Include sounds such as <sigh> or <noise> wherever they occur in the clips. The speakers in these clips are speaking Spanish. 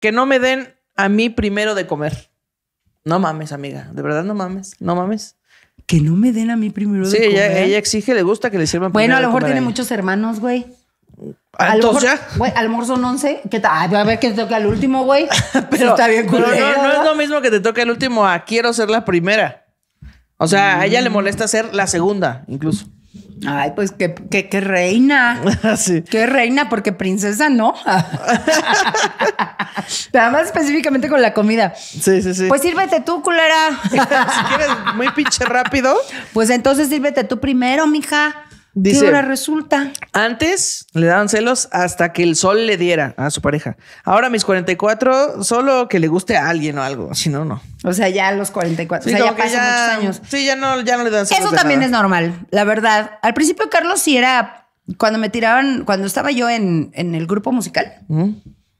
que no me den a mí primero de comer. No mames, amiga. De verdad, no mames. No mames. Que no me den a mí primero de comer. Sí, ella, exige, le gusta que le sirvan bueno, primero. Bueno, a lo mejor tiene muchos hermanos, güey. Ah, a Güey, almuerzo 11. a ver que te toque al último, güey. <laughs> pero está bien no, es lo mismo que te toque el último a quiero ser la primera. O sea, a ella le molesta ser la segunda, incluso. Ay, pues qué, reina. <laughs> sí. Qué reina, porque princesa no. <laughs> Nada más específicamente con la comida. Sí, sí, sí. Pues sírvete tú, culera. <laughs> si quieres muy pinche rápido. Pues entonces sírvete tú primero, mija. Dice, resulta? Antes le daban celos hasta que el sol le diera a su pareja. Ahora mis 44, solo que le guste a alguien o algo, si no, no. O sea, ya los 44, o sea, ya pasan muchos años. Sí, ya no, le dan celos. Eso también es normal, la verdad. Al principio, Carlos, sí era cuando me tiraban, cuando estaba yo en, en el grupo musical.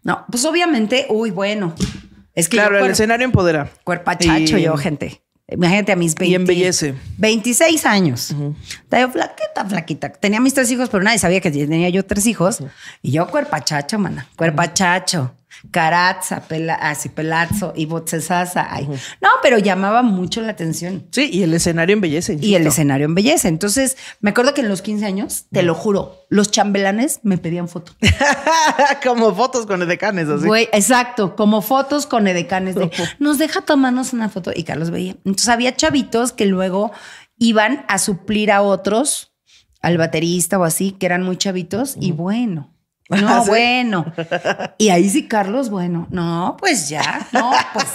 No, pues obviamente, uy, bueno. Es que claro, el escenario empodera. Cuerpachacho chacho yo, gente. Imagínate a mis 20. Y 26 años. Uh flaquita, flaquita. Tenía mis tres hijos, pero nadie sabía que tenía yo tres hijos. Y yo cuerpachacho, mana. Cuerpachacho. Carazza, así ah, Pelazzo y botsezasa No, pero llamaba mucho la atención. Sí, y el escenario embellece. Y el escenario embellece. Entonces, me acuerdo que en los 15 años, te lo juro, los chambelanes me pedían fotos. <laughs> como fotos con edecanes, así. Güey, exacto, como fotos con edecanes. Nos deja tomarnos una foto. Y Carlos veía. Entonces, había chavitos que luego iban a suplir a otros, al baterista o así, que eran muy chavitos. Y bueno, <laughs> No, ¿Ah, bueno. <laughs> Y ahí sí, Carlos, bueno, no, pues ya, no, pues <laughs>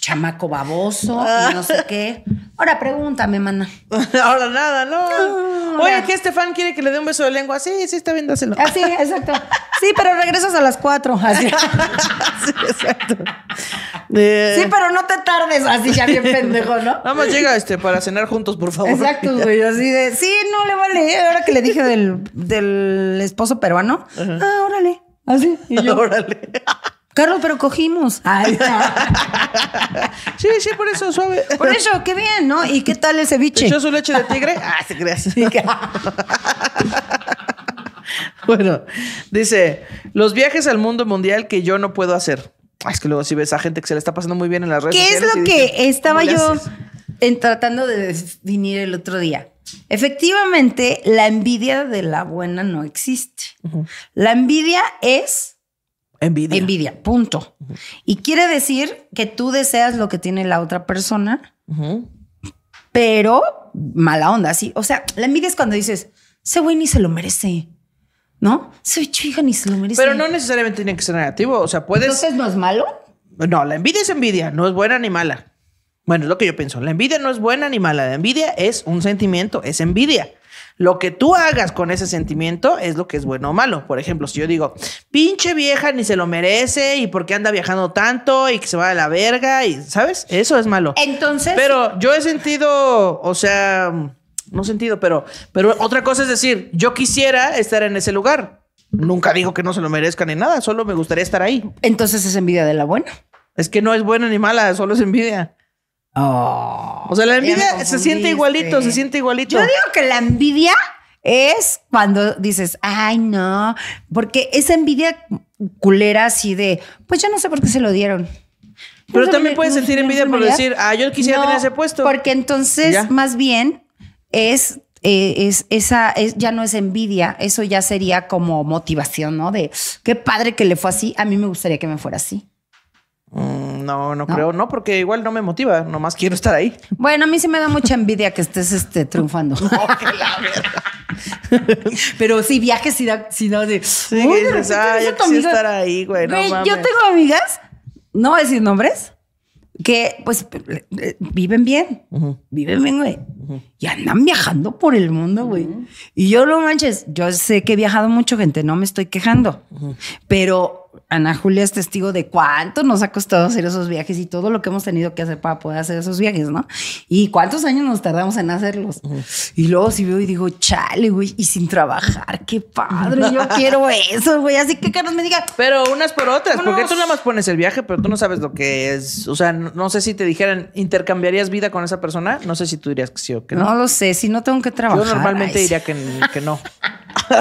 chamaco baboso y ah. no sé qué. Ahora pregúntame, mana. <laughs> Ahora nada, no. Oye, que Estefan quiere que le dé un beso de lengua. Sí, sí, está bien, dáselo. Así, ah, exacto. Sí, pero regresas a las cuatro. Así. <laughs> sí, exacto. Sí, pero no te tardes así, ya bien pendejo, ¿no? Nada más llega este para cenar juntos, por favor. Exacto, <laughs> güey. Así de, sí, no le vale. Eh, ahora que le dije del, del esposo peruano. Ah, órale. Así. Y Órale. Carlos, pero cogimos. <laughs> sí, sí, por eso, suave. Por eso, qué bien, ¿no? ¿Y qué tal el ceviche? ¿Yo su leche de tigre? <laughs> Ah, se creas. <laughs> bueno, dice, los viajes al mundo mundial que yo no puedo hacer. Ah, es que luego si ves a gente que se le está pasando muy bien en las redes ¿Qué es lo que estaba yo en, tratando de definir el otro día? Efectivamente, la envidia de la buena no existe. La envidia es Envidia. Envidia, punto. Y quiere decir que tú deseas lo que tiene la otra persona, pero mala onda, sí. O sea, la envidia es cuando dices, se bueno ni se lo merece. ¿No? Soy chica ni se lo merece. Pero no necesariamente tiene que ser negativo. O sea, puedes. Entonces no es malo. No, la envidia es envidia, no es buena ni mala. Bueno, es lo que yo pienso. La envidia no es buena ni mala. La envidia es un sentimiento, es envidia. Lo que tú hagas con ese sentimiento es lo que es bueno o malo. Por ejemplo, si yo digo, pinche vieja ni se lo merece y por qué anda viajando tanto y que se va a la verga y, ¿sabes? Eso es malo. Entonces... Pero yo he sentido, o sea, no sentido, pero, pero otra cosa es decir, yo quisiera estar en ese lugar. Nunca digo que no se lo merezcan ni nada, solo me gustaría estar ahí. Entonces es envidia de la buena. Es que no es buena ni mala, solo es envidia. Oh, o sea, la envidia se siente igualito, se siente igualito. Yo digo que la envidia es cuando dices, ay, no, porque esa envidia culera así de, pues yo no sé por qué se lo dieron. Pero también puedes sentir envidia por decir, ah, yo quisiera tener ese puesto. Porque entonces, más bien, es eh, es, esa ya no es envidia, eso ya sería como motivación, ¿no? De qué padre que le fue así, a mí me gustaría que me fuera así. Mm. No, no, creo, no, porque igual no me motiva, nomás quiero estar ahí. Bueno, a mí sí me da mucha envidia que estés este, triunfando. <laughs> no, la Pero sí, viajes, si da, sí de. Sí, yo estar ahí, güey. no mames. Yo tengo amigas, no voy a decir nombres, que pues eh, eh, viven bien, viven bien, güey. Y andan viajando por el mundo, güey. Y yo lo manches, yo sé que he viajado mucho, gente, no me estoy quejando, pero Ana Julia es testigo de cuánto nos ha costado hacer esos viajes y todo lo que hemos tenido que hacer para poder hacer esos viajes, ¿no? Y cuántos años nos tardamos en hacerlos. Y luego si veo y digo, chale, güey, y sin trabajar, qué padre, yo <laughs> quiero eso, güey. Así que Carlos me diga. Pero unas por otras, porque tú nada más pones el viaje, pero tú no sabes lo que es. O sea, no, sé si te dijeran, ¿intercambiarías vida con esa persona? No sé si tú dirías que sí o que no. No lo sé, si no tengo que trabajar. Yo normalmente diría que, que no. <laughs>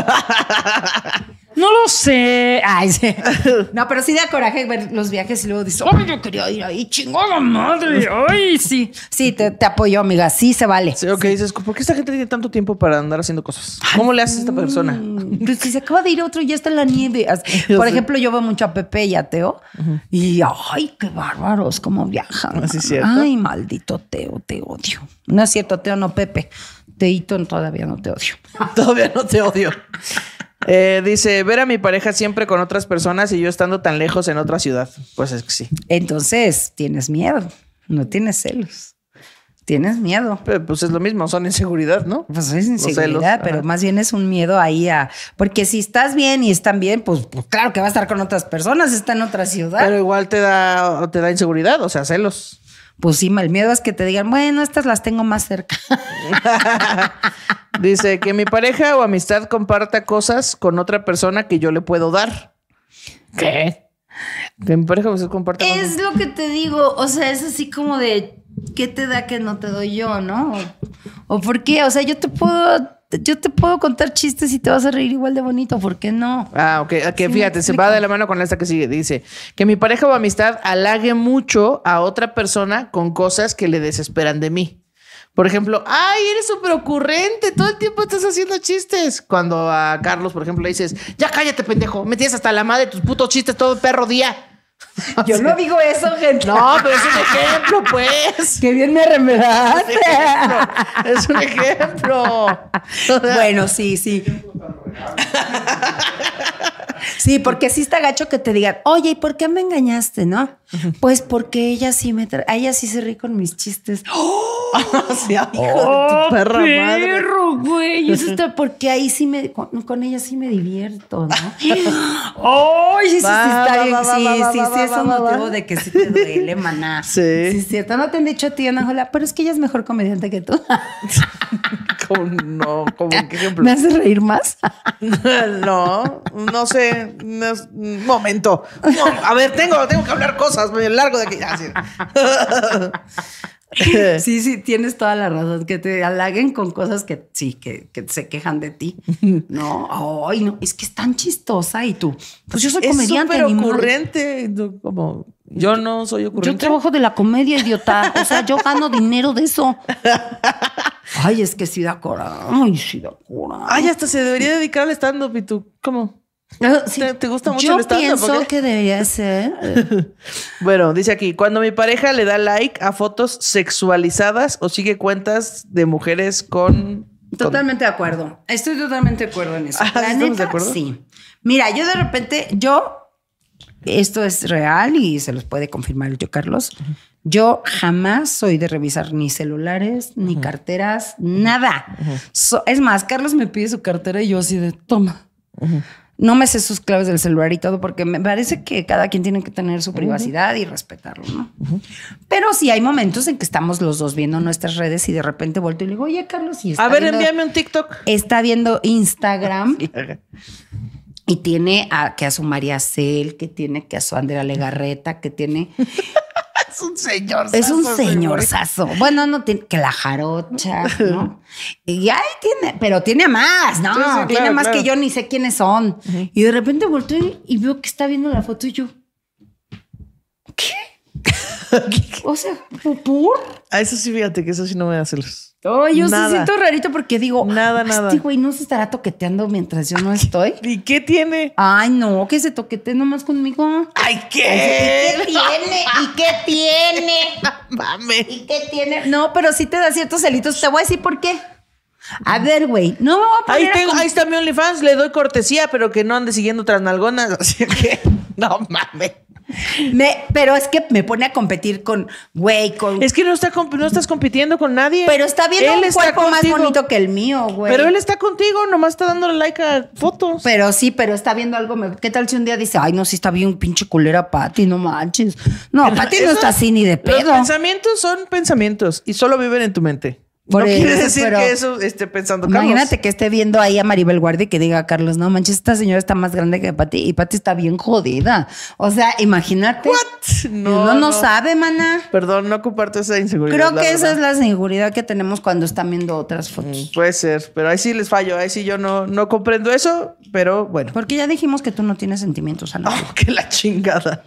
<laughs> No lo sé. Ay, <laughs> No, pero sí da coraje ver los viajes y luego dices, ay, yo quería ir ahí, chingada madre. Ay, sí. Sí, te, te apoyo, amiga. Sí, se vale. Sí, ok, dices, ¿por qué esta gente tiene tanto tiempo para andar haciendo cosas? ¿Cómo le haces a esta persona? <laughs> Pues si se acaba de ir otro y ya está en la nieve. <laughs> Por ejemplo, yo veo mucho a Pepe y a Teo y, ay, qué bárbaros, cómo viajan. Así es Ay, maldito Teo, te odio. No es cierto, Teo, no Pepe. Teito todavía no te odio. Todavía no te odio. Eh, dice, ver a mi pareja siempre con otras personas y yo estando tan lejos en otra ciudad. Pues es que sí. Entonces, tienes miedo, no tienes celos. Tienes miedo. pues es lo mismo, son inseguridad, ¿no? Pues es inseguridad, pero más bien es un miedo ahí a. Porque si estás bien y están bien, pues, pues, claro que va a estar con otras personas, está en otra ciudad. Pero igual te da, te da inseguridad, o sea, celos pues sí, el miedo es que te digan, bueno, estas las tengo más cerca. <laughs> Dice que mi pareja o amistad comparta cosas con otra persona que yo le puedo dar. ¿Qué? Que mi pareja o amistad comparta. Es lo que te digo, o sea, es así como de, ¿qué te da que no te doy yo, no? o por qué? O sea, yo te puedo yo te puedo contar chistes y te vas a reír igual de bonito, ¿por qué no? Ah, ok, que fíjate, se va de la mano con esta que sigue. Dice que mi pareja o amistad halague mucho a otra persona con cosas que le desesperan de mí. Por ejemplo, ay, eres súper ocurrente, todo el tiempo estás haciendo chistes. Cuando a Carlos, por ejemplo, le dices, ya cállate, pendejo, me hasta la madre tus putos chistes todo el perro día. Yo no digo eso, gente. No, pero es un ejemplo, pues. Qué bien me arremedaste. Es un ejemplo. bueno, sí, sí. Sí, porque sí está gacho que te digan, oye, ¿y por qué me engañaste, no? Pues porque ella sí me, ella sí se ríe con mis chistes. <laughs> ¡Oh! hijo oh, tu perra madre güey, eso <laughs> está porque ahí sí me, con, ella sí me divierto, ¿no? <gasps> ¡Ay! sí, sí, está bien. Sí, sí, sí, es un motivo de que sí te duele, maná. <laughs> Sí. Sí, es cierto. No te han dicho a ti, Ana Jola, pero es que ella es mejor comediante que tú. <laughs> ¿Cómo no? ¿Cómo qué ejemplo? ¿Me hace reír más? no, no sé. No, momento. a ver, tengo, tengo que hablar cosas, me largo de aquí. Ah, sí. <laughs> sí, sí, tienes toda la razón. Que te halaguen con cosas que sí, que, se quejan de ti. No, ay, no, es que es tan chistosa y tú. Pues yo soy comediante. Es ocurrente, como yo no soy ocurrente. Yo trabajo de la comedia, idiota. O sea, yo gano dinero de eso. <laughs> Ay, es que sí da cura Ay, sí da coraje. Ay, hasta se debería dedicar al stand-up y tú, ¿cómo? ¿Te, gusta mucho Yo pienso que debería ser. <laughs> bueno, dice aquí, cuando mi pareja le da like a fotos sexualizadas o sigue cuentas de mujeres con... Totalmente de acuerdo. Estoy totalmente de acuerdo en eso. Ah, de acuerdo? sí. Mira, yo de repente, yo, esto es real y se los puede confirmar yo, Carlos. Yo jamás soy de revisar ni celulares, ni carteras, nada. es más, Carlos me pide su cartera y yo así de, toma. No me sé sus claves del celular y todo, porque me parece que cada quien tiene que tener su privacidad y respetarlo, ¿no? Pero sí hay momentos en que estamos los dos viendo nuestras redes y de repente vuelto y le digo, oye, Carlos, y está A ver, envíame un TikTok. Está viendo Instagram. <laughs> y tiene a, que a su María Cel, que tiene que a su Andrea Legarreta, que tiene es un señor. Es un señorzazo. Bueno, no tiene que la jarocha, ¿no? <laughs> Y ahí tiene, pero tiene más, ¿no? tiene más que yo ni sé quiénes son. Y de repente volteo y, veo que está viendo la foto y yo. ¿Qué? <laughs> o sea, ¿por? A eso sí, fíjate que eso sí no me hace los... Ay, yo siento rarito porque digo, nada, nada. Este güey no se estará toqueteando mientras yo no estoy. ¿Y qué tiene? Ay, no, que se toquetee nomás conmigo. Ay, ¿qué? ¿Y qué tiene? ¿Y qué tiene? <laughs> Mame. ¿Y qué tiene? No, pero sí te da ciertos celitos. Te voy a decir por qué. A ver, güey, no me voy a Ahí, está mi OnlyFans, le doy cortesía, pero que no ande siguiendo tras nalgonas. Así que, <laughs> no mames. Me, pero es que me pone a competir con, güey, con... Es que no, está, no estás compitiendo con nadie. Pero está viendo un cuerpo más bonito que el mío, güey. Pero él está contigo, nomás está dándole like a fotos. Pero sí, pero está viendo algo. ¿Qué tal si un día dice, ay, no, si está bien pinche culera Pati, no manches? No, Pati no está así ni de pedo. Los pensamientos son pensamientos y solo viven en tu mente no quiere decir que eso esté pensando Carlos. Imagínate que esté viendo ahí a Maribel Guardia y que diga, Carlos, no manches, esta señora está más grande que Pati y Pati está bien jodida. O sea, imagínate. ¿What? No, no, no, sabe, mana. Perdón, no comparto esa inseguridad. Creo que esa es la inseguridad que tenemos cuando están viendo otras mm, fotos. puede ser, pero ahí sí les fallo, ahí sí yo no, no comprendo eso, pero bueno. Porque ya dijimos que tú no tienes sentimientos, No, <laughs> oh, que la chingada.